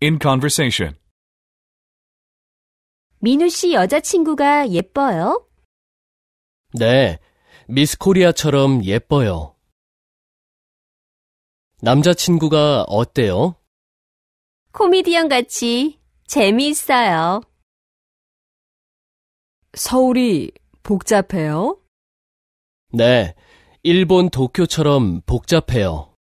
In conversation. 민우 씨 여자친구가 예뻐요? 네, 미스 코리아처럼 예뻐요. 남자친구가 어때요? 코미디언 같이 재미있어요. 서울이 복잡해요? 네, 일본 도쿄처럼 복잡해요.